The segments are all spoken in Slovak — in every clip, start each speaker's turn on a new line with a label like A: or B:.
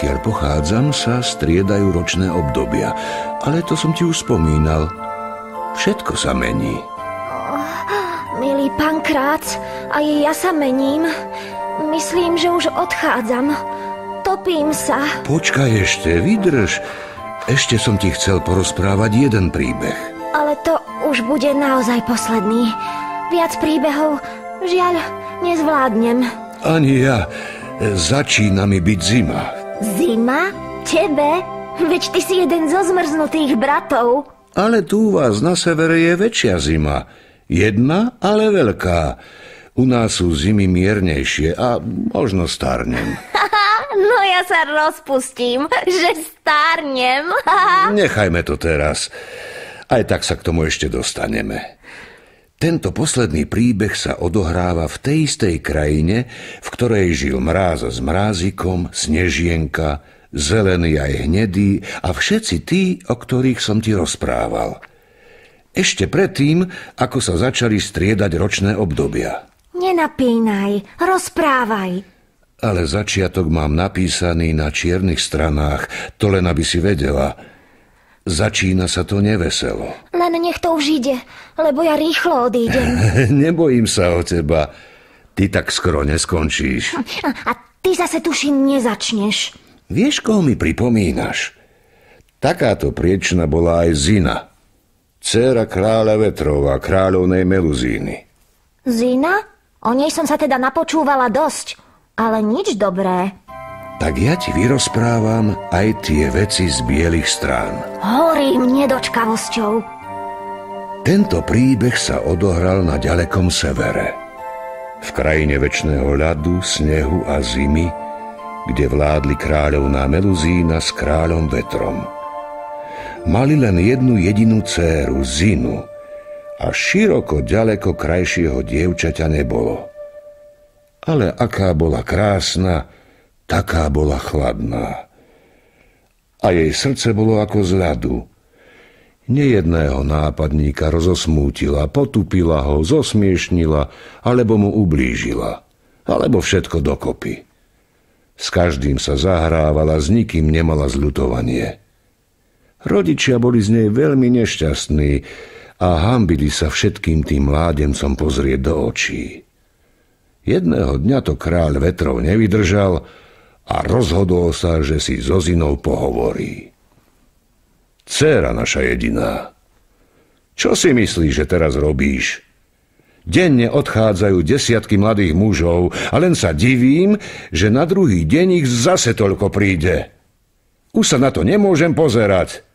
A: odkiaľ pochádzam, sa striedajú ročné obdobia. Ale to som ti už spomínal. Všetko sa mení. Oh,
B: milý pán Krác, aj ja sa mením. Myslím, že už odchádzam. Topím sa.
A: Počkaj ešte, vydrž. Ešte som ti chcel porozprávať jeden príbeh.
B: Ale to už bude naozaj posledný. Viac príbehov, žiaľ, nezvládnem.
A: Ani ja. Začína mi byť zima.
B: Zima? Tebe? Veď ty si jeden zo zmrznutých bratov.
A: Ale tu u vás na severe je väčšia zima. Jedna, ale veľká. U nás sú zimy miernejšie a možno starnem.
B: no ja sa rozpustím, že starnem.
A: Nechajme to teraz. Aj tak sa k tomu ešte dostaneme. Tento posledný príbeh sa odohráva v tej istej krajine, v ktorej žil mráza s mrázikom, snežienka, zelený aj hnedý a všetci tí, o ktorých som ti rozprával. Ešte predtým, ako sa začali striedať ročné obdobia.
B: Nenapínaj, rozprávaj.
A: Ale začiatok mám napísaný na čiernych stranách, to len aby si vedela – Začína sa to neveselo.
B: Len nech to už ide, lebo ja rýchlo odídem.
A: Nebojím sa o teba. Ty tak skoro neskončíš.
B: A ty zase tuším nezačneš.
A: Vieš, koho mi pripomínaš? Takáto priečna bola aj Zina. Cera kráľa vetrov a kráľovnej Meluzíny.
B: Zina? O nej som sa teda napočúvala dosť, ale nič dobré
A: tak ja ti vyrozprávam aj tie veci z bielých strán.
B: Horím nedočkavosťou.
A: Tento príbeh sa odohral na ďalekom severe. V krajine väčšného ľadu, snehu a zimy, kde vládli kráľovná Meluzína s kráľom vetrom. Mali len jednu jedinú céru, Zinu, a široko ďaleko krajšieho dievčaťa nebolo. Ale aká bola krásna, Taká bola chladná. A jej srdce bolo ako z ľadu. Nejedného nápadníka rozosmútila, potupila ho, zosmiešnila, alebo mu ublížila. Alebo všetko dokopy. S každým sa zahrávala, s nikým nemala zľutovanie. Rodičia boli z nej veľmi nešťastní a hambili sa všetkým tým mládencom pozrieť do očí. Jedného dňa to kráľ vetrov nevydržal a rozhodol sa, že si so Zinou pohovorí. Céra naša jediná. Čo si myslíš, že teraz robíš? Denne odchádzajú desiatky mladých mužov a len sa divím, že na druhý deň ich zase toľko príde. Už sa na to nemôžem pozerať.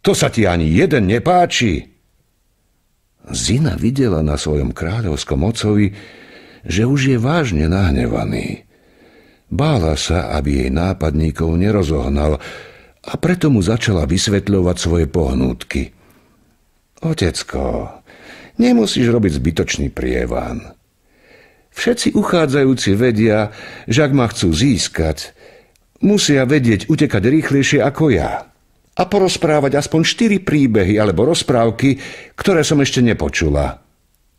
A: To sa ti ani jeden nepáči. Zina videla na svojom kráľovskom ocovi, že už je vážne nahnevaný. Bála sa, aby jej nápadníkov nerozohnal a preto mu začala vysvetľovať svoje pohnútky. Otecko, nemusíš robiť zbytočný prievan. Všetci uchádzajúci vedia, že ak ma chcú získať, musia vedieť utekať rýchlejšie ako ja a porozprávať aspoň štyri príbehy alebo rozprávky, ktoré som ešte nepočula.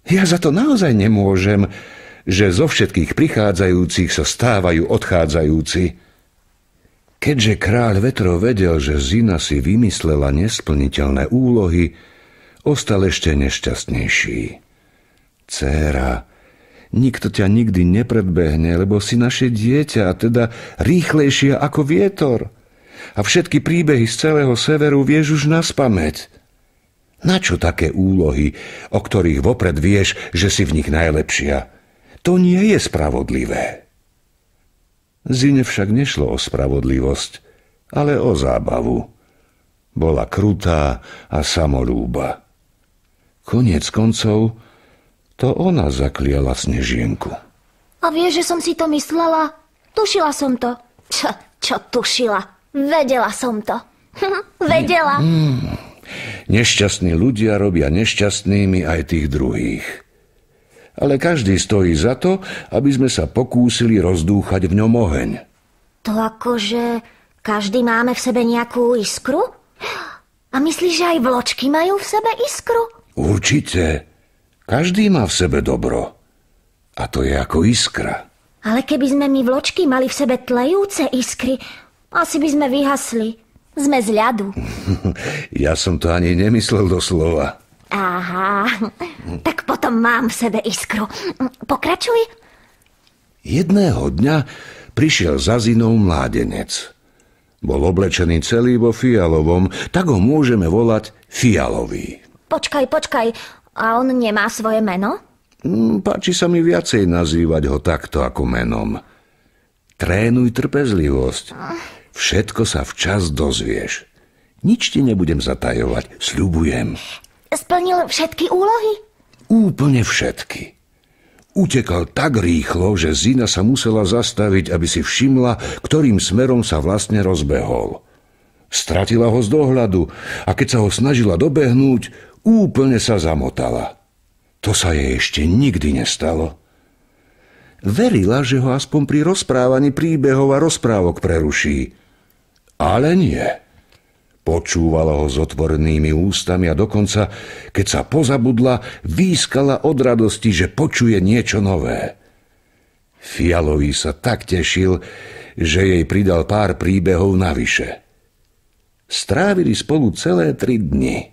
A: Ja za to naozaj nemôžem, že zo všetkých prichádzajúcich sa stávajú odchádzajúci. Keďže kráľ vetro vedel, že Zina si vymyslela nesplniteľné úlohy, ostal ešte nešťastnejší. Céra, nikto ťa nikdy nepredbehne, lebo si naše dieťa, teda rýchlejšia ako vietor. A všetky príbehy z celého severu vieš už na spameť. Na čo také úlohy, o ktorých vopred vieš, že si v nich najlepšia? To nie je spravodlivé. Zine však nešlo o spravodlivosť, ale o zábavu. Bola krutá a samorúba. Koniec koncov, to ona zakliala snežienku.
B: A vieš, že som si to myslela? Tušila som to. Čo, čo tušila? Vedela som to. Vedela.
A: Hmm. Nešťastní ľudia robia nešťastnými aj tých druhých ale každý stojí za to, aby sme sa pokúsili rozdúchať v ňom oheň.
B: To akože každý máme v sebe nejakú iskru? A myslíš, že aj vločky majú v sebe iskru?
A: Určite. Každý má v sebe dobro. A to je ako iskra.
B: Ale keby sme my vločky mali v sebe tlejúce iskry, asi by sme vyhasli. Sme z ľadu.
A: ja som to ani nemyslel doslova.
B: Aha, tak potom mám v sebe iskru. Pokračuj.
A: Jedného dňa prišiel za zinou mládenec. Bol oblečený celý vo fialovom, tak ho môžeme volať fialový.
B: Počkaj, počkaj, a on nemá svoje meno?
A: Mm, páči sa mi viacej nazývať ho takto ako menom. Trénuj trpezlivosť. Všetko sa včas dozvieš. Nič ti nebudem zatajovať, sľubujem.
B: Splnil všetky úlohy?
A: Úplne všetky. Utekal tak rýchlo, že Zina sa musela zastaviť, aby si všimla, ktorým smerom sa vlastne rozbehol. Stratila ho z dohľadu a keď sa ho snažila dobehnúť, úplne sa zamotala. To sa jej ešte nikdy nestalo. Verila, že ho aspoň pri rozprávaní príbehov a rozprávok preruší. Ale nie. Počúvala ho s otvorenými ústami a dokonca, keď sa pozabudla, výskala od radosti, že počuje niečo nové. Fialový sa tak tešil, že jej pridal pár príbehov navyše. Strávili spolu celé tri dni.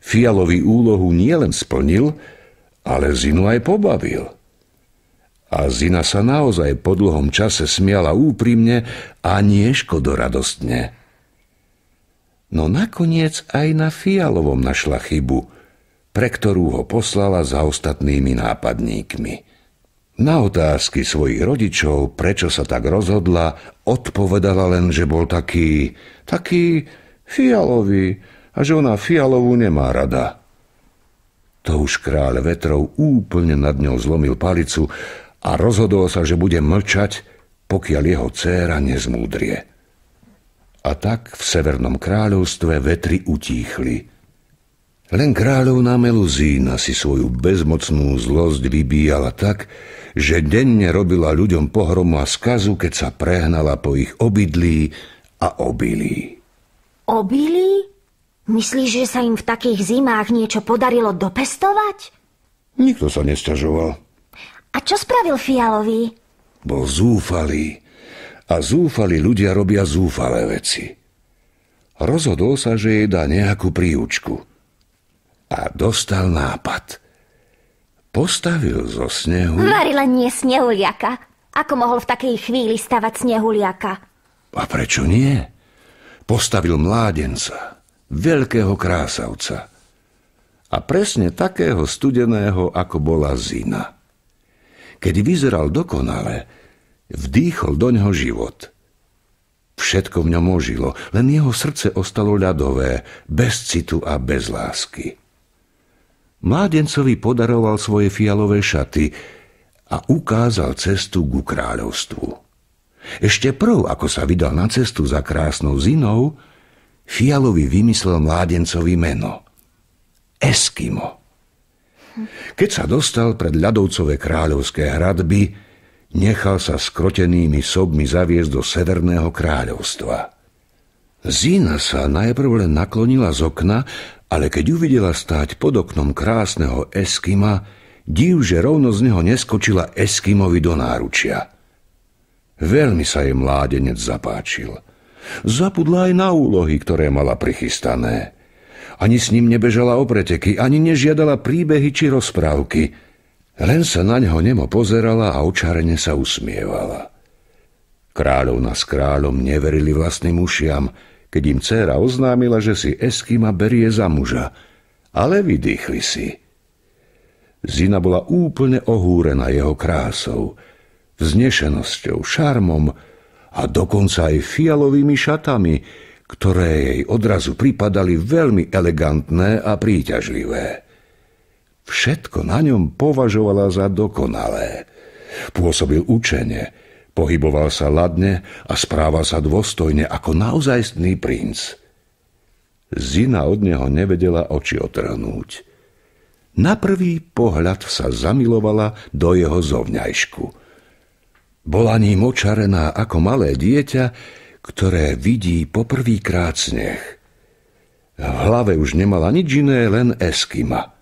A: Fialový úlohu nielen splnil, ale Zinu aj pobavil. A Zina sa naozaj po dlhom čase smiala úprimne a nieškodoradostne. radostne. No nakoniec aj na Fialovom našla chybu, pre ktorú ho poslala za ostatnými nápadníkmi. Na otázky svojich rodičov, prečo sa tak rozhodla, odpovedala len, že bol taký, taký fialový a že ona fialovú nemá rada. To už kráľ vetrov úplne nad ňou zlomil palicu a rozhodol sa, že bude mlčať, pokiaľ jeho dcéra nezmúdrie. A tak v Severnom kráľovstve vetry utíchli. Len kráľovná Meluzína si svoju bezmocnú zlosť vybíjala tak, že denne robila ľuďom pohromu a skazu, keď sa prehnala po ich obydlí a obilí.
B: Obilí? Myslíš, že sa im v takých zimách niečo podarilo dopestovať?
A: Nikto sa nestažoval.
B: A čo spravil Fialový?
A: Bol zúfalý a zúfali ľudia robia zúfalé veci. Rozhodol sa, že jej dá nejakú príučku. A dostal nápad. Postavil zo snehu...
B: Marila nie snehuliaka. Ako mohol v takej chvíli stavať snehuliaka?
A: A prečo nie? Postavil mládenca, veľkého krásavca. A presne takého studeného, ako bola Zina. Keď vyzeral dokonale, vdýchol do ňoho život. Všetko v ňom ožilo, len jeho srdce ostalo ľadové, bez citu a bez lásky. Mládencovi podaroval svoje fialové šaty a ukázal cestu ku kráľovstvu. Ešte prv, ako sa vydal na cestu za krásnou zinou, Fialovi vymyslel mládencovi meno. Eskimo. Keď sa dostal pred ľadovcové kráľovské hradby, nechal sa skrotenými sobmi zaviesť do Severného kráľovstva. Zína sa najprv len naklonila z okna, ale keď uvidela stáť pod oknom krásneho Eskima, div, že rovno z neho neskočila Eskimovi do náručia. Veľmi sa jej mládenec zapáčil. Zapudla aj na úlohy, ktoré mala prichystané. Ani s ním nebežala o preteky, ani nežiadala príbehy či rozprávky – len sa na ňo nemo pozerala a očarene sa usmievala. Kráľovna s kráľom neverili vlastným ušiam, keď im dcéra oznámila, že si Eskima berie za muža, ale vydýchli si. Zina bola úplne ohúrená jeho krásou, vznešenosťou, šarmom a dokonca aj fialovými šatami, ktoré jej odrazu pripadali veľmi elegantné a príťažlivé. Všetko na ňom považovala za dokonalé. Pôsobil učene, pohyboval sa ladne a správal sa dôstojne ako naozajstný princ. Zina od neho nevedela oči otrhnúť. Na prvý pohľad sa zamilovala do jeho zovňajšku. Bola ním očarená ako malé dieťa, ktoré vidí poprvýkrát sneh. V hlave už nemala nič iné, len Eskima –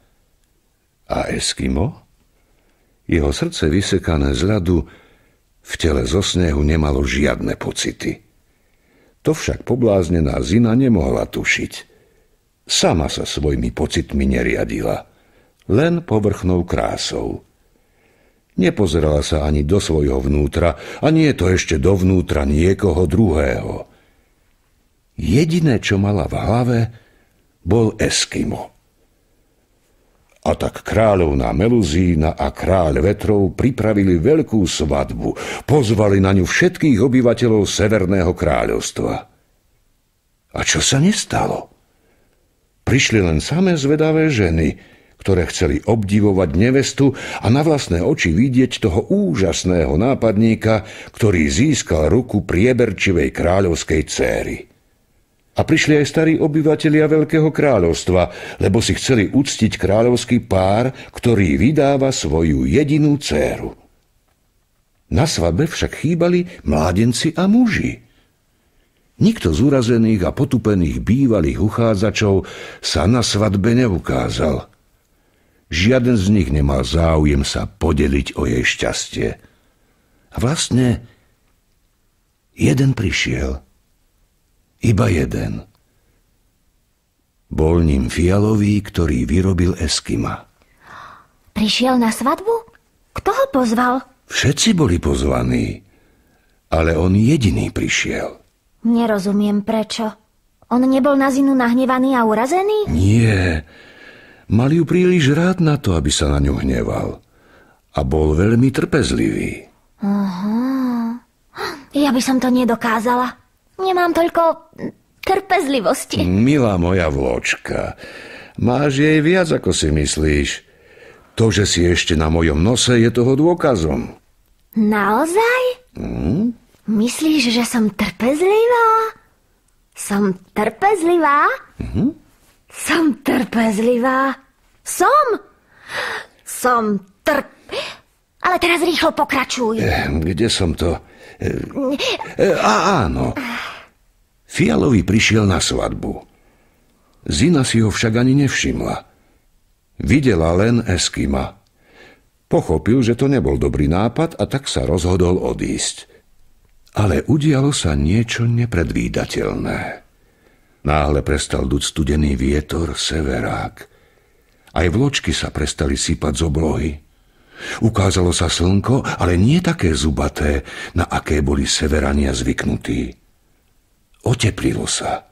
A: a Eskimo? Jeho srdce vysekané z ľadu v tele zo snehu nemalo žiadne pocity. To však pobláznená Zina nemohla tušiť. Sama sa svojimi pocitmi neriadila, len povrchnou krásou. Nepozerala sa ani do svojho vnútra, a nie to ešte dovnútra niekoho druhého. Jediné, čo mala v hlave, bol Eskimo. A tak kráľovná Meluzína a kráľ vetrov pripravili veľkú svadbu, pozvali na ňu všetkých obyvateľov Severného kráľovstva. A čo sa nestalo? Prišli len samé zvedavé ženy, ktoré chceli obdivovať nevestu a na vlastné oči vidieť toho úžasného nápadníka, ktorý získal ruku prieberčivej kráľovskej céry. A prišli aj starí obyvatelia Veľkého kráľovstva, lebo si chceli uctiť kráľovský pár, ktorý vydáva svoju jedinú dceru. Na svadbe však chýbali mládenci a muži. Nikto z urazených a potupených bývalých uchádzačov sa na svadbe neukázal. Žiaden z nich nemal záujem sa podeliť o jej šťastie. A vlastne jeden prišiel – iba jeden. Bol ním fialový, ktorý vyrobil Eskima.
B: Prišiel na svadbu? Kto ho pozval?
A: Všetci boli pozvaní, ale on jediný prišiel.
B: Nerozumiem prečo. On nebol na zinu nahnevaný a urazený?
A: Nie. Mal ju príliš rád na to, aby sa na ňu hneval. A bol veľmi trpezlivý.
B: Aha. Ja by som to nedokázala. Nemám toľko hm, trpezlivosti.
A: Milá moja vločka, máš jej viac, ako si myslíš. To, že si ešte na mojom nose, je toho dôkazom.
B: Naozaj? Hm? Myslíš, že som trpezlivá? Som trpezlivá? Hm? Som trpezlivá. Som. Som trp... Ale teraz rýchlo pokračuj. Eh,
A: kde som to... E, a áno, Fialovi prišiel na svadbu. Zina si ho však ani nevšimla. Videla len Eskima. Pochopil, že to nebol dobrý nápad a tak sa rozhodol odísť. Ale udialo sa niečo nepredvídateľné. Náhle prestal duť studený vietor severák. Aj vločky sa prestali sypať z oblohy. Ukázalo sa slnko, ale nie také zubaté, na aké boli severania zvyknutí. Oteplilo sa.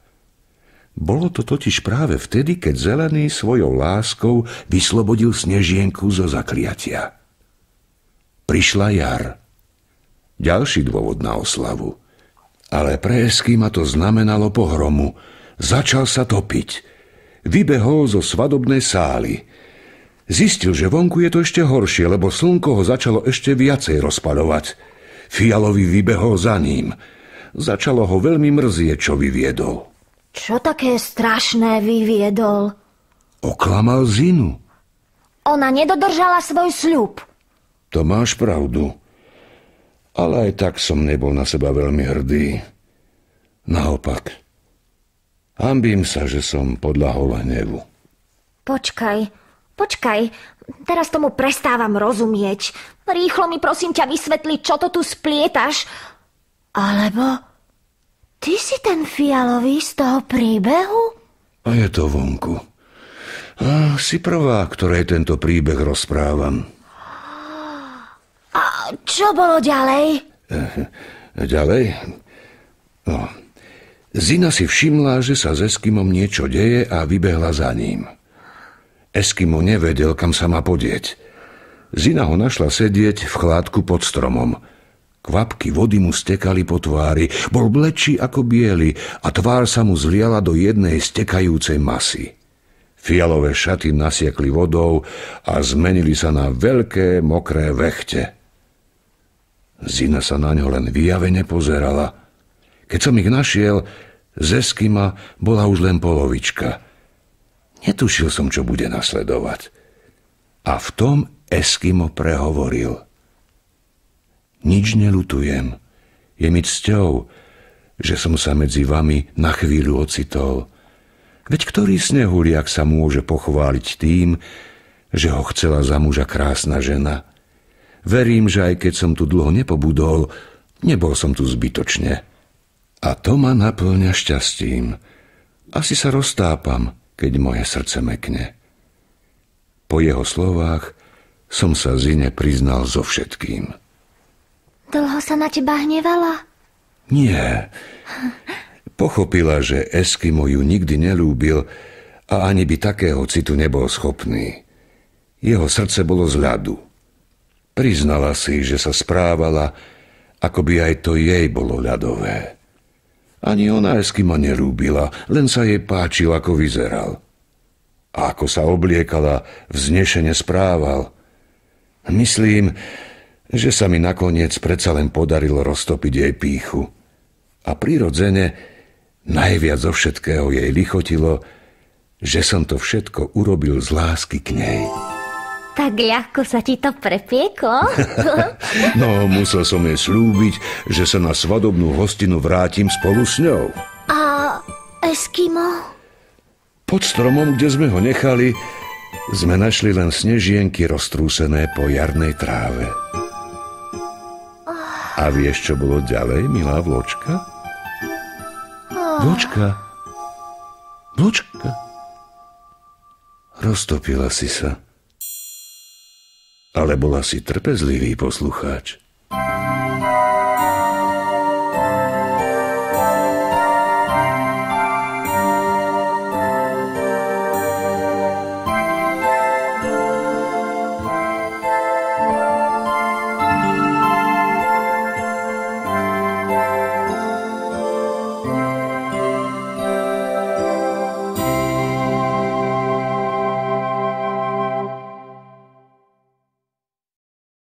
A: Bolo to totiž práve vtedy, keď zelený svojou láskou vyslobodil snežienku zo zakliatia. Prišla jar. Ďalší dôvod na oslavu. Ale pre ma to znamenalo pohromu. Začal sa topiť. Vybehol zo svadobnej sály – Zistil, že vonku je to ešte horšie, lebo slnko ho začalo ešte viacej rozpadovať. Fialový vybehol za ním. Začalo ho veľmi mrzieť, čo vyviedol.
B: Čo také strašné vyviedol?
A: Oklamal Zinu.
B: Ona nedodržala svoj
A: sľub. To máš pravdu. Ale aj tak som nebol na seba veľmi hrdý. Naopak, Ambím sa, že som podľahol hnevu.
B: Počkaj, Počkaj, teraz tomu prestávam rozumieť. Rýchlo mi prosím ťa vysvetli, čo to tu splietaš. Alebo ty si ten fialový z toho príbehu?
A: A je to vonku. A si prvá, ktorej tento príbeh rozprávam.
B: A čo bolo ďalej?
A: Eh, ďalej? No. Zina si všimla, že sa s Eskimom niečo deje a vybehla za ním. Eskimo nevedel, kam sa má podieť. Zina ho našla sedieť v chládku pod stromom. Kvapky vody mu stekali po tvári, bol blečí ako biely a tvár sa mu zliala do jednej stekajúcej masy. Fialové šaty nasiekli vodou a zmenili sa na veľké mokré vechte. Zina sa na ňo len vyjavene pozerala. Keď som ich našiel, z Eskima bola už len polovička. Netušil som, čo bude nasledovať. A v tom Eskimo prehovoril. Nič nelutujem. Je mi cťou, že som sa medzi vami na chvíľu ocitol. Veď ktorý snehuliak sa môže pochváliť tým, že ho chcela za muža krásna žena. Verím, že aj keď som tu dlho nepobudol, nebol som tu zbytočne. A to ma naplňa šťastím. Asi sa roztápam, keď moje srdce mekne. Po jeho slovách som sa Zine priznal so všetkým.
B: Dlho sa na teba hnevala?
A: Nie. Pochopila, že Eskimo ju nikdy nelúbil a ani by takého citu nebol schopný. Jeho srdce bolo z ľadu. Priznala si, že sa správala, ako by aj to jej bolo ľadové. Ani ona Eskima nerúbila, len sa jej páčil, ako vyzeral. A ako sa obliekala, vznešene správal. Myslím, že sa mi nakoniec predsa len podarilo roztopiť jej píchu. A prirodzene, najviac zo všetkého jej lichotilo, že som to všetko urobil z lásky k nej.
B: Tak ľahko sa ti to prepieklo?
A: no, musel som jej slúbiť, že sa na svadobnú hostinu vrátim spolu s ňou.
B: A Eskimo?
A: Pod stromom, kde sme ho nechali, sme našli len snežienky roztrúsené po jarnej tráve. Ah. A vieš, čo bolo ďalej, milá vločka? Ah. Vločka. Vločka. Roztopila si sa ale bola si trpezlivý poslucháč.